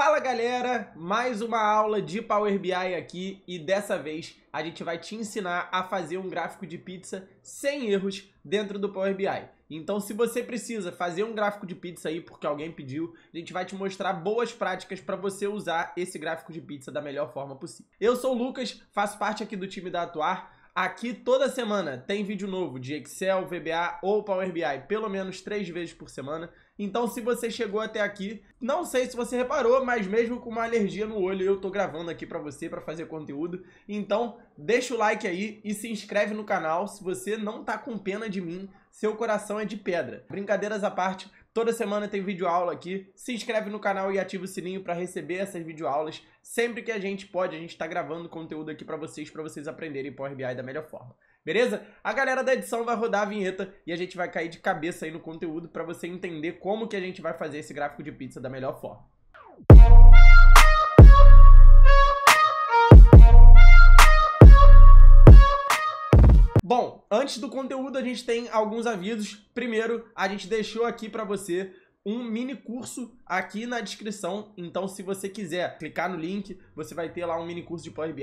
Fala galera, mais uma aula de Power BI aqui e dessa vez a gente vai te ensinar a fazer um gráfico de pizza sem erros dentro do Power BI. Então se você precisa fazer um gráfico de pizza aí porque alguém pediu, a gente vai te mostrar boas práticas para você usar esse gráfico de pizza da melhor forma possível. Eu sou o Lucas, faço parte aqui do time da Atuar, Aqui toda semana tem vídeo novo de Excel, VBA ou Power BI, pelo menos três vezes por semana. Então, se você chegou até aqui, não sei se você reparou, mas mesmo com uma alergia no olho, eu tô gravando aqui para você para fazer conteúdo. Então, deixa o like aí e se inscreve no canal. Se você não tá com pena de mim, seu coração é de pedra. Brincadeiras à parte, toda semana tem vídeo aula aqui. Se inscreve no canal e ativa o sininho para receber essas vídeo aulas. sempre que a gente pode. A gente tá gravando conteúdo aqui para vocês, para vocês aprenderem Power BI da melhor forma beleza? A galera da edição vai rodar a vinheta e a gente vai cair de cabeça aí no conteúdo para você entender como que a gente vai fazer esse gráfico de pizza da melhor forma. Bom, antes do conteúdo a gente tem alguns avisos. Primeiro, a gente deixou aqui para você um mini curso aqui na descrição. Então, se você quiser clicar no link, você vai ter lá um mini curso de Power BI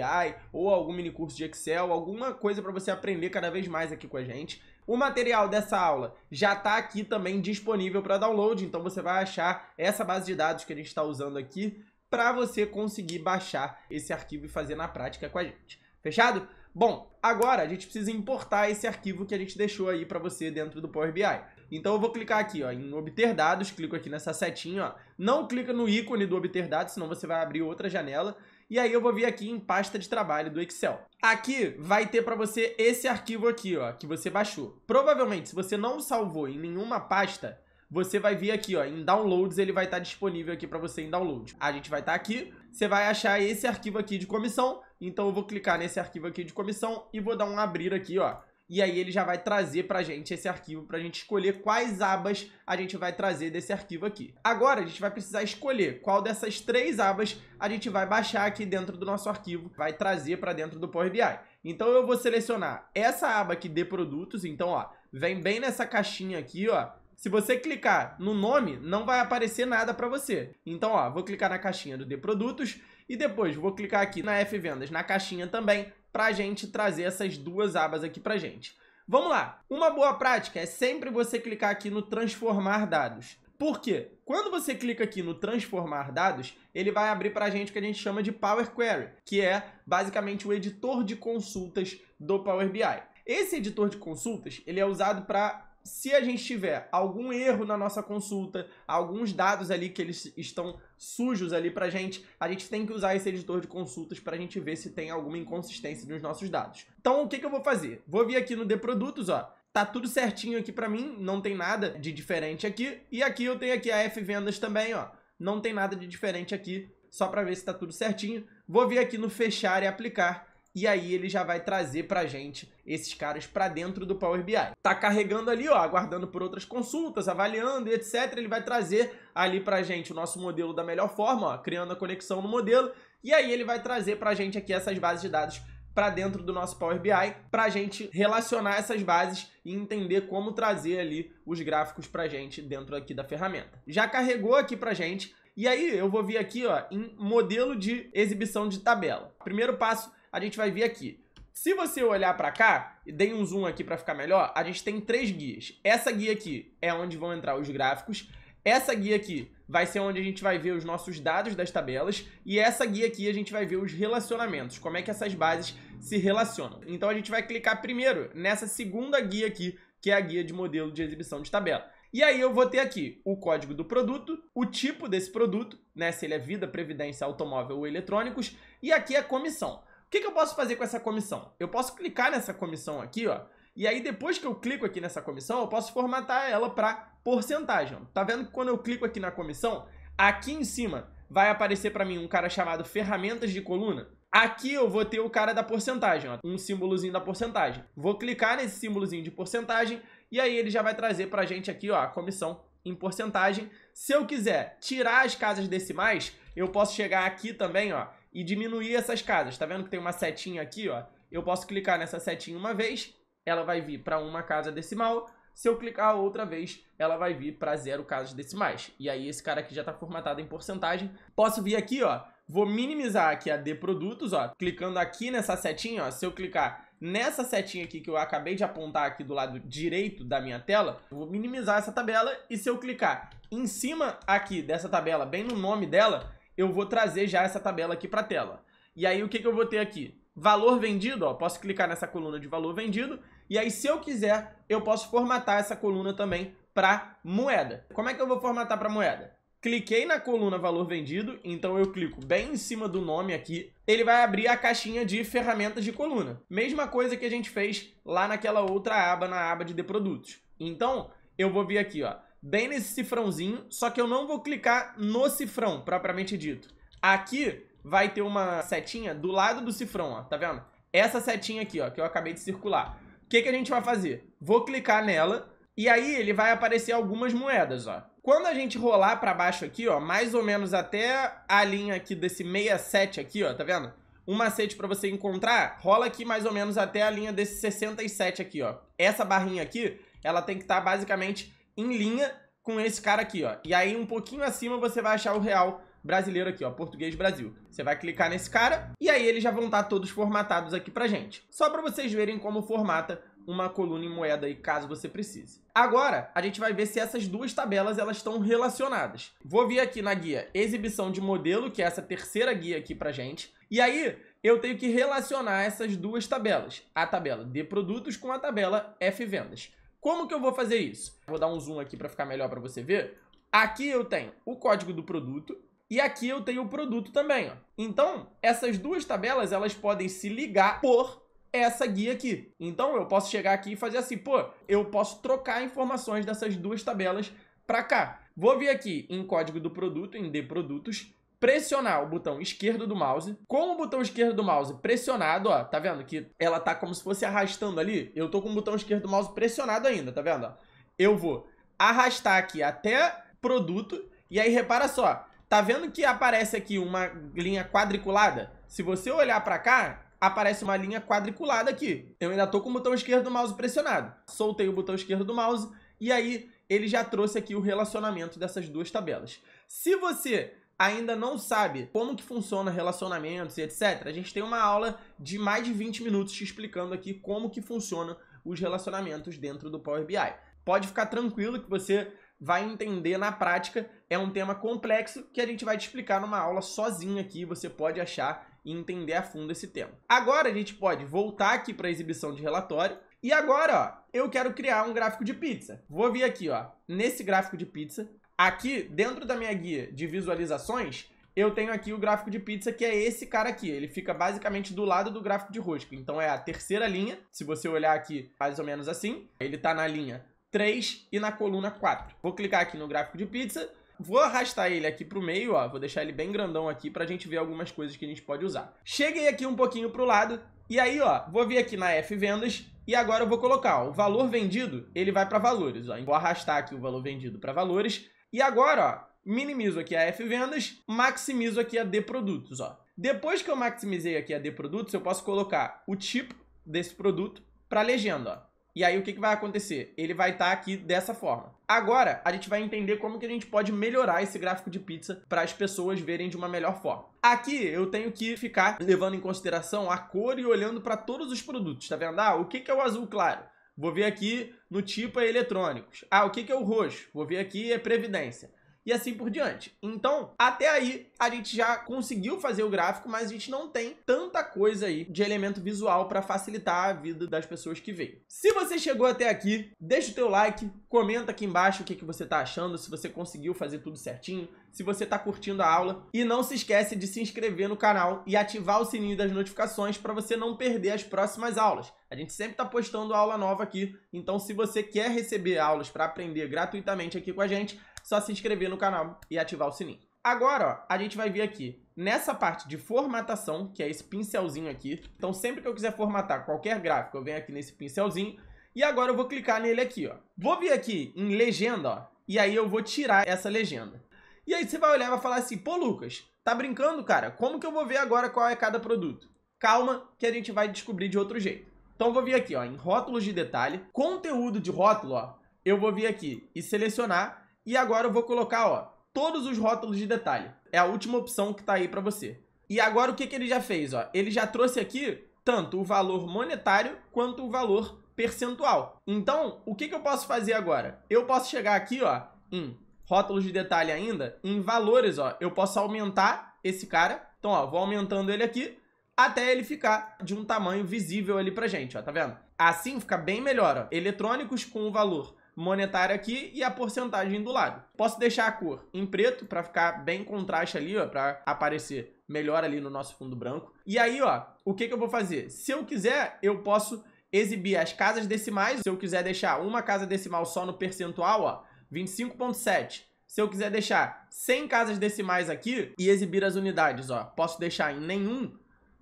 ou algum mini curso de Excel, alguma coisa para você aprender cada vez mais aqui com a gente. O material dessa aula já está aqui também disponível para download, então você vai achar essa base de dados que a gente está usando aqui para você conseguir baixar esse arquivo e fazer na prática com a gente. Fechado? Bom, agora a gente precisa importar esse arquivo que a gente deixou aí para você dentro do Power BI. Então eu vou clicar aqui ó, em obter dados, clico aqui nessa setinha, ó. não clica no ícone do obter dados, senão você vai abrir outra janela. E aí eu vou vir aqui em pasta de trabalho do Excel. Aqui vai ter para você esse arquivo aqui, ó, que você baixou. Provavelmente, se você não salvou em nenhuma pasta, você vai vir aqui, ó, em downloads, ele vai estar tá disponível aqui para você em download. A gente vai estar tá aqui, você vai achar esse arquivo aqui de comissão, então eu vou clicar nesse arquivo aqui de comissão e vou dar um abrir aqui, ó e aí ele já vai trazer a gente esse arquivo para a gente escolher quais abas a gente vai trazer desse arquivo aqui. Agora a gente vai precisar escolher qual dessas três abas a gente vai baixar aqui dentro do nosso arquivo, vai trazer para dentro do Power BI. Então eu vou selecionar essa aba aqui de produtos, então ó, vem bem nessa caixinha aqui, ó, se você clicar no nome, não vai aparecer nada para você. Então, ó, vou clicar na caixinha do de produtos e depois vou clicar aqui na F vendas, na caixinha também, para a gente trazer essas duas abas aqui para a gente. Vamos lá! Uma boa prática é sempre você clicar aqui no transformar dados. Por quê? Quando você clica aqui no transformar dados, ele vai abrir para a gente o que a gente chama de Power Query, que é basicamente o editor de consultas do Power BI. Esse editor de consultas, ele é usado para se a gente tiver algum erro na nossa consulta, alguns dados ali que eles estão sujos ali pra gente, a gente tem que usar esse editor de consultas pra gente ver se tem alguma inconsistência nos nossos dados. Então, o que, que eu vou fazer? Vou vir aqui no de produtos, ó. Tá tudo certinho aqui pra mim, não tem nada de diferente aqui. E aqui eu tenho aqui a F vendas também, ó. Não tem nada de diferente aqui, só pra ver se tá tudo certinho. Vou vir aqui no fechar e aplicar e aí ele já vai trazer pra gente esses caras para dentro do Power BI. Tá carregando ali, ó, aguardando por outras consultas, avaliando, etc. Ele vai trazer ali pra gente o nosso modelo da melhor forma, ó, criando a conexão no modelo, e aí ele vai trazer pra gente aqui essas bases de dados para dentro do nosso Power BI, para a gente relacionar essas bases e entender como trazer ali os gráficos para a gente dentro aqui da ferramenta. Já carregou aqui para a gente, e aí eu vou vir aqui ó, em modelo de exibição de tabela. Primeiro passo a gente vai ver aqui. Se você olhar para cá, e dei um zoom aqui para ficar melhor, a gente tem três guias. Essa guia aqui é onde vão entrar os gráficos, essa guia aqui vai ser onde a gente vai ver os nossos dados das tabelas e essa guia aqui a gente vai ver os relacionamentos, como é que essas bases se relacionam. Então a gente vai clicar primeiro nessa segunda guia aqui, que é a guia de modelo de exibição de tabela. E aí eu vou ter aqui o código do produto, o tipo desse produto, né, se ele é vida, previdência, automóvel ou eletrônicos, e aqui a é comissão que, que eu posso fazer com essa comissão? Eu posso clicar nessa comissão aqui, ó, e aí depois que eu clico aqui nessa comissão, eu posso formatar ela para porcentagem. Tá vendo que quando eu clico aqui na comissão, aqui em cima vai aparecer para mim um cara chamado ferramentas de coluna. Aqui eu vou ter o cara da porcentagem, ó, um símbolozinho da porcentagem. Vou clicar nesse símbolozinho de porcentagem e aí ele já vai trazer para a gente aqui ó, a comissão em porcentagem. Se eu quiser tirar as casas decimais, eu posso chegar aqui também ó, e diminuir essas casas. Tá vendo que tem uma setinha aqui, ó? Eu posso clicar nessa setinha uma vez, ela vai vir para uma casa decimal. Se eu clicar outra vez, ela vai vir para zero casas decimais. E aí esse cara aqui já está formatado em porcentagem. Posso vir aqui, ó, vou minimizar aqui a de produtos, ó, clicando aqui nessa setinha, ó, se eu clicar nessa setinha aqui que eu acabei de apontar aqui do lado direito da minha tela, eu vou minimizar essa tabela e se eu clicar em cima aqui dessa tabela, bem no nome dela, eu vou trazer já essa tabela aqui para a tela. E aí o que, que eu vou ter aqui? Valor vendido, ó, posso clicar nessa coluna de valor vendido, e aí se eu quiser, eu posso formatar essa coluna também para moeda. Como é que eu vou formatar para moeda? Cliquei na coluna valor vendido, então eu clico bem em cima do nome aqui, ele vai abrir a caixinha de ferramentas de coluna. Mesma coisa que a gente fez lá naquela outra aba, na aba de, de produtos. Então, eu vou vir aqui, ó, bem nesse cifrãozinho, só que eu não vou clicar no cifrão, propriamente dito. Aqui vai ter uma setinha do lado do cifrão, ó, tá vendo? Essa setinha aqui, ó, que eu acabei de circular. O que, que a gente vai fazer? Vou clicar nela e aí ele vai aparecer algumas moedas, ó. Quando a gente rolar para baixo aqui, ó, mais ou menos até a linha aqui desse 67 aqui, ó, tá vendo? Um macete para você encontrar, rola aqui mais ou menos até a linha desse 67 aqui, ó. Essa barrinha aqui, ela tem que estar tá basicamente em linha com esse cara aqui, ó. E aí um pouquinho acima você vai achar o real brasileiro aqui, ó, português Brasil. Você vai clicar nesse cara e aí eles já vão estar tá todos formatados aqui pra gente. Só para vocês verem como formata uma coluna em moeda aí, caso você precise. Agora, a gente vai ver se essas duas tabelas elas estão relacionadas. Vou vir aqui na guia exibição de modelo, que é essa terceira guia aqui pra gente. E aí, eu tenho que relacionar essas duas tabelas, a tabela de produtos com a tabela F vendas. Como que eu vou fazer isso? Vou dar um zoom aqui para ficar melhor para você ver. Aqui eu tenho o código do produto e aqui eu tenho o produto também, ó. Então, essas duas tabelas, elas podem se ligar por essa guia aqui. Então, eu posso chegar aqui e fazer assim, pô, eu posso trocar informações dessas duas tabelas para cá. Vou vir aqui em código do produto, em D produtos, pressionar o botão esquerdo do mouse. Com o botão esquerdo do mouse pressionado, ó, tá vendo que ela tá como se fosse arrastando ali? Eu tô com o botão esquerdo do mouse pressionado ainda, tá vendo? Eu vou arrastar aqui até produto e aí repara só, tá vendo que aparece aqui uma linha quadriculada? Se você olhar pra cá, aparece uma linha quadriculada aqui. Eu ainda tô com o botão esquerdo do mouse pressionado. Soltei o botão esquerdo do mouse e aí ele já trouxe aqui o relacionamento dessas duas tabelas. Se você ainda não sabe como que funciona relacionamentos e etc., a gente tem uma aula de mais de 20 minutos te explicando aqui como que funcionam os relacionamentos dentro do Power BI. Pode ficar tranquilo que você vai entender na prática, é um tema complexo que a gente vai te explicar numa aula sozinho aqui, você pode achar e entender a fundo esse tema. Agora a gente pode voltar aqui para a exibição de relatório e agora, ó, eu quero criar um gráfico de pizza. Vou vir aqui, ó, nesse gráfico de pizza, Aqui, dentro da minha guia de visualizações, eu tenho aqui o gráfico de pizza, que é esse cara aqui. Ele fica basicamente do lado do gráfico de rosca. Então é a terceira linha, se você olhar aqui mais ou menos assim, ele está na linha 3 e na coluna 4. Vou clicar aqui no gráfico de pizza, vou arrastar ele aqui para o meio, ó, vou deixar ele bem grandão aqui para a gente ver algumas coisas que a gente pode usar. Cheguei aqui um pouquinho para o lado, e aí, ó, vou vir aqui na F vendas e agora eu vou colocar, ó, o valor vendido, ele vai para valores, ó. Vou arrastar aqui o valor vendido para valores e agora, ó, minimizo aqui a F vendas, maximizo aqui a D produtos, ó. Depois que eu maximizei aqui a D produtos, eu posso colocar o tipo desse produto para legenda, ó. E aí o que, que vai acontecer? Ele vai estar tá aqui dessa forma. Agora, a gente vai entender como que a gente pode melhorar esse gráfico de pizza para as pessoas verem de uma melhor forma. Aqui eu tenho que ficar levando em consideração a cor e olhando para todos os produtos, tá vendo? Ah, o que, que é o azul claro? Vou ver aqui no tipo é eletrônicos. Ah, o que, que é o roxo? Vou ver aqui é previdência e assim por diante. Então, até aí, a gente já conseguiu fazer o gráfico, mas a gente não tem tanta coisa aí de elemento visual para facilitar a vida das pessoas que veem. Se você chegou até aqui, deixa o teu like, comenta aqui embaixo o que, que você está achando, se você conseguiu fazer tudo certinho, se você está curtindo a aula. E não se esquece de se inscrever no canal e ativar o sininho das notificações para você não perder as próximas aulas. A gente sempre está postando aula nova aqui, então se você quer receber aulas para aprender gratuitamente aqui com a gente, só se inscrever no canal e ativar o sininho. Agora, ó, a gente vai vir aqui nessa parte de formatação, que é esse pincelzinho aqui. Então, sempre que eu quiser formatar qualquer gráfico, eu venho aqui nesse pincelzinho. E agora eu vou clicar nele aqui, ó. Vou vir aqui em legenda, ó. E aí eu vou tirar essa legenda. E aí você vai olhar e vai falar assim, pô, Lucas, tá brincando, cara? Como que eu vou ver agora qual é cada produto? Calma, que a gente vai descobrir de outro jeito. Então eu vou vir aqui, ó, em rótulos de detalhe. Conteúdo de rótulo, ó. Eu vou vir aqui e selecionar e agora eu vou colocar, ó, todos os rótulos de detalhe. É a última opção que tá aí para você. E agora o que, que ele já fez, ó? Ele já trouxe aqui tanto o valor monetário quanto o valor percentual. Então, o que, que eu posso fazer agora? Eu posso chegar aqui, ó, em rótulos de detalhe ainda, em valores, ó, eu posso aumentar esse cara. Então, ó, vou aumentando ele aqui até ele ficar de um tamanho visível ali pra gente, ó, tá vendo? Assim fica bem melhor, ó. Eletrônicos com o valor monetária aqui e a porcentagem do lado. Posso deixar a cor em preto para ficar bem contraste ali, ó, para aparecer melhor ali no nosso fundo branco. E aí, ó, o que, que eu vou fazer? Se eu quiser, eu posso exibir as casas decimais. Se eu quiser deixar uma casa decimal só no percentual, ó, 25.7. Se eu quiser deixar 100 casas decimais aqui e exibir as unidades, ó, posso deixar em nenhum.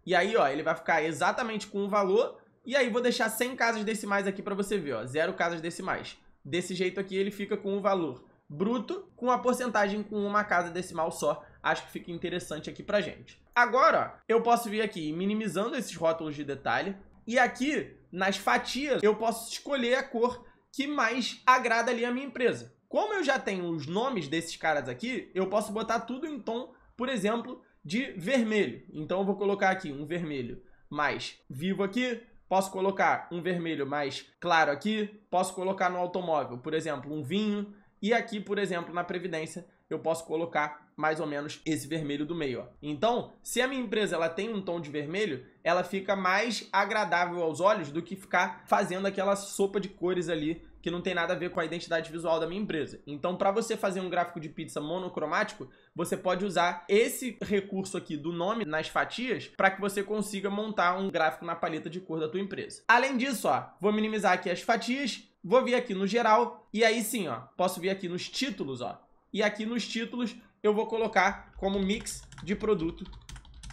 E aí, ó, ele vai ficar exatamente com o valor. E aí vou deixar 100 casas decimais aqui para você ver, ó, zero casas decimais. Desse jeito aqui ele fica com o valor bruto com a porcentagem com uma casa decimal só. Acho que fica interessante aqui pra gente. Agora, ó, eu posso vir aqui minimizando esses rótulos de detalhe e aqui nas fatias eu posso escolher a cor que mais agrada ali a minha empresa. Como eu já tenho os nomes desses caras aqui, eu posso botar tudo em tom, por exemplo, de vermelho. Então eu vou colocar aqui um vermelho mais vivo aqui, Posso colocar um vermelho mais claro aqui, posso colocar no automóvel, por exemplo, um vinho, e aqui, por exemplo, na previdência, eu posso colocar mais ou menos esse vermelho do meio. Ó. Então, se a minha empresa ela tem um tom de vermelho, ela fica mais agradável aos olhos do que ficar fazendo aquela sopa de cores ali que não tem nada a ver com a identidade visual da minha empresa. Então, para você fazer um gráfico de pizza monocromático, você pode usar esse recurso aqui do nome nas fatias para que você consiga montar um gráfico na paleta de cor da tua empresa. Além disso, ó, vou minimizar aqui as fatias, vou vir aqui no geral e aí sim, ó, posso vir aqui nos títulos, ó. E aqui nos títulos eu vou colocar como mix de produto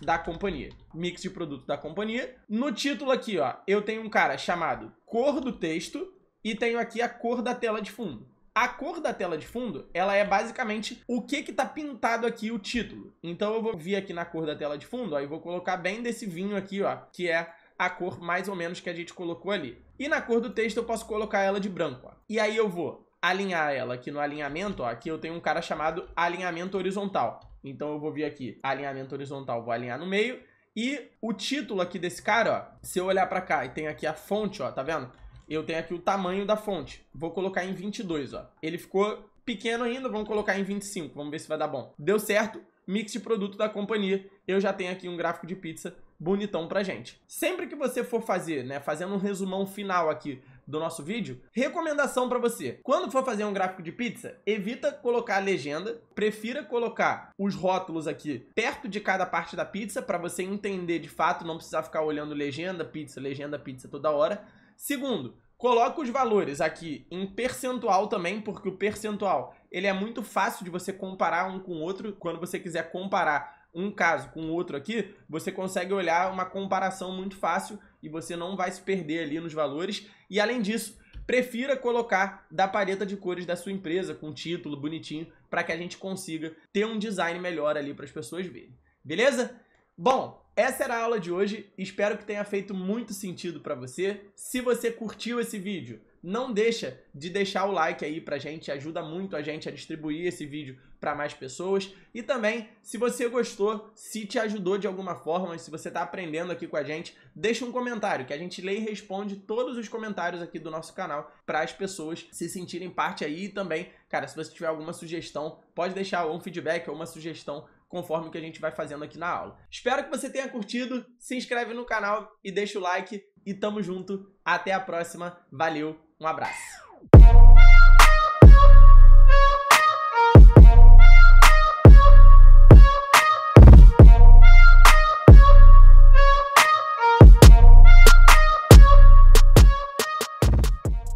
da companhia. Mix de produto da companhia. No título aqui, ó, eu tenho um cara chamado cor do texto e tenho aqui a cor da tela de fundo. A cor da tela de fundo, ela é basicamente o que que tá pintado aqui o título. Então eu vou vir aqui na cor da tela de fundo, aí e vou colocar bem desse vinho aqui, ó, que é a cor mais ou menos que a gente colocou ali. E na cor do texto eu posso colocar ela de branco, ó. E aí eu vou alinhar ela aqui no alinhamento, ó, aqui eu tenho um cara chamado alinhamento horizontal. Então eu vou vir aqui, alinhamento horizontal, vou alinhar no meio. E o título aqui desse cara, ó, se eu olhar pra cá e tem aqui a fonte, ó, tá vendo? Eu tenho aqui o tamanho da fonte. Vou colocar em 22, ó. Ele ficou pequeno ainda, vamos colocar em 25. Vamos ver se vai dar bom. Deu certo. Mix de produto da companhia. Eu já tenho aqui um gráfico de pizza bonitão pra gente. Sempre que você for fazer, né, fazendo um resumão final aqui do nosso vídeo, recomendação para você. Quando for fazer um gráfico de pizza, evita colocar a legenda, prefira colocar os rótulos aqui perto de cada parte da pizza para você entender de fato, não precisar ficar olhando legenda, pizza, legenda, pizza toda hora Segundo, coloca os valores aqui em percentual também, porque o percentual ele é muito fácil de você comparar um com o outro. Quando você quiser comparar um caso com o outro aqui, você consegue olhar uma comparação muito fácil e você não vai se perder ali nos valores. E além disso, prefira colocar da paleta de cores da sua empresa, com título bonitinho, para que a gente consiga ter um design melhor ali para as pessoas verem. Beleza? Bom, essa era a aula de hoje, espero que tenha feito muito sentido para você. Se você curtiu esse vídeo, não deixa de deixar o like aí pra gente, ajuda muito a gente a distribuir esse vídeo para mais pessoas. E também, se você gostou, se te ajudou de alguma forma, se você está aprendendo aqui com a gente, deixa um comentário que a gente lê e responde todos os comentários aqui do nosso canal para as pessoas se sentirem parte aí e também, cara, se você tiver alguma sugestão, pode deixar um feedback ou uma sugestão conforme o que a gente vai fazendo aqui na aula. Espero que você tenha curtido, se inscreve no canal e deixa o like e tamo junto. Até a próxima, valeu, um abraço.